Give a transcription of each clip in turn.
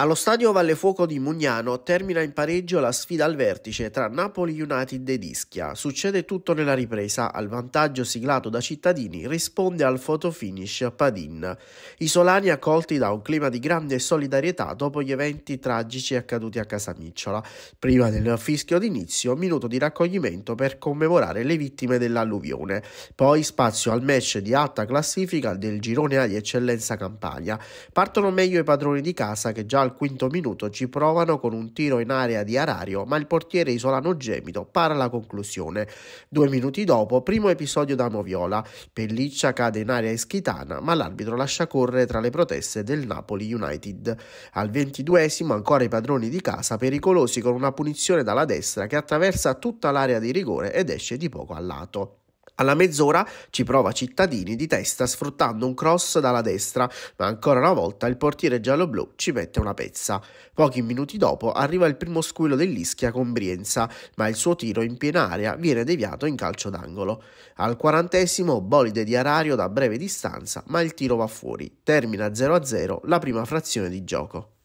Allo stadio Vallefuoco di Mugnano termina in pareggio la sfida al vertice tra Napoli United ed Ischia. Succede tutto nella ripresa, al vantaggio siglato da Cittadini risponde al fotofinish Padin. I solani accolti da un clima di grande solidarietà dopo gli eventi tragici accaduti a Casamicciola. Prima del fischio d'inizio, minuto di raccoglimento per commemorare le vittime dell'alluvione. Poi spazio al match di alta classifica del girone A di Eccellenza Campania. Partono meglio i padroni di casa che già al al quinto minuto ci provano con un tiro in area di Arario, ma il portiere isolano Gemito para la conclusione. Due minuti dopo, primo episodio da Moviola. Pelliccia cade in area eschitana, ma l'arbitro lascia correre tra le proteste del Napoli United. Al ventiduesimo ancora i padroni di casa pericolosi con una punizione dalla destra che attraversa tutta l'area di rigore ed esce di poco a lato. Alla mezz'ora ci prova Cittadini di testa sfruttando un cross dalla destra, ma ancora una volta il portiere giallo-blu ci mette una pezza. Pochi minuti dopo arriva il primo squillo dell'Ischia con Brienza, ma il suo tiro in piena area viene deviato in calcio d'angolo. Al quarantesimo bolide di Arario da breve distanza, ma il tiro va fuori. Termina 0-0 la prima frazione di gioco.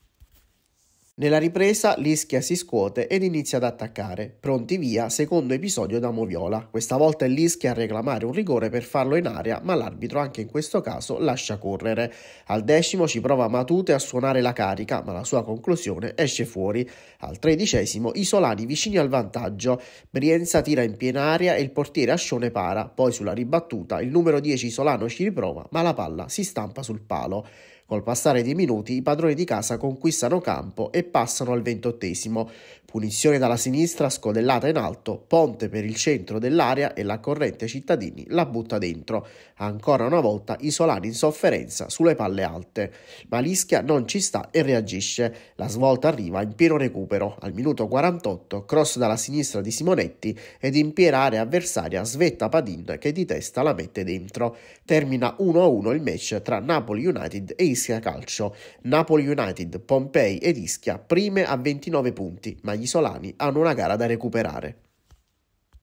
Nella ripresa l'Ischia si scuote ed inizia ad attaccare. Pronti via, secondo episodio da Moviola. Questa volta è l'Ischia a reclamare un rigore per farlo in aria, ma l'arbitro anche in questo caso lascia correre. Al decimo ci prova Matute a suonare la carica, ma la sua conclusione esce fuori. Al tredicesimo i Solani vicini al vantaggio. Brienza tira in piena aria e il portiere Ascione para. Poi sulla ribattuta il numero 10 Solano ci riprova, ma la palla si stampa sul palo. Col passare dei minuti i padroni di casa conquistano campo e passano al ventottesimo. Punizione dalla sinistra, scodellata in alto, ponte per il centro dell'area e la corrente Cittadini la butta dentro. Ancora una volta Isolani in sofferenza sulle palle alte. Ma Lischia non ci sta e reagisce. La svolta arriva in pieno recupero. Al minuto 48, cross dalla sinistra di Simonetti ed in piena area avversaria svetta Padin che di testa la mette dentro. Termina 1-1 il match tra Napoli United e Ischia Calcio. Napoli United, Pompei ed Ischia prime a 29 punti, ma gli Solani hanno una gara da recuperare.